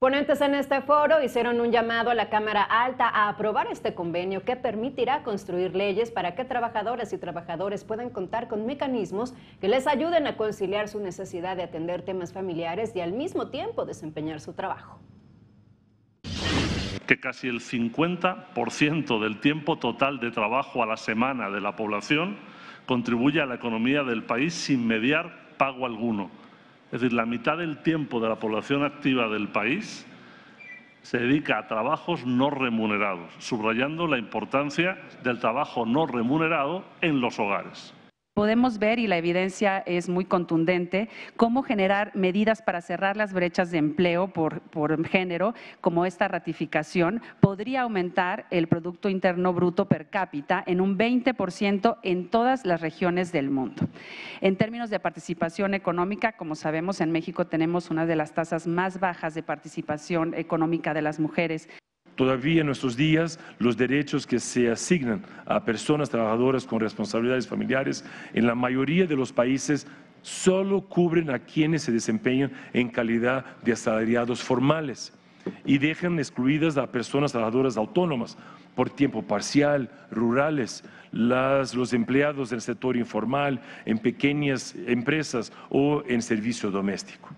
Ponentes en este foro hicieron un llamado a la Cámara Alta a aprobar este convenio que permitirá construir leyes para que trabajadoras y trabajadores puedan contar con mecanismos que les ayuden a conciliar su necesidad de atender temas familiares y al mismo tiempo desempeñar su trabajo. Que casi el 50% del tiempo total de trabajo a la semana de la población contribuye a la economía del país sin mediar pago alguno es decir, la mitad del tiempo de la población activa del país se dedica a trabajos no remunerados, subrayando la importancia del trabajo no remunerado en los hogares podemos ver, y la evidencia es muy contundente, cómo generar medidas para cerrar las brechas de empleo por, género, como esta ratificación, podría aumentar el Producto Interno Bruto per cápita en un 20% en todas las regiones del mundo. En términos de participación económica, como sabemos, en México tenemos una de las tasas más bajas de participación económica de las mujeres Todavía en nuestros días los derechos que se asignan a personas trabajadoras con responsabilidades familiares en la mayoría de los países solo cubren a quienes se desempeñan en calidad de asalariados formales y dejan excluidas a personas trabajadoras autónomas por tiempo parcial, rurales, los empleados del sector informal, en pequeñas empresas o en servicio doméstico.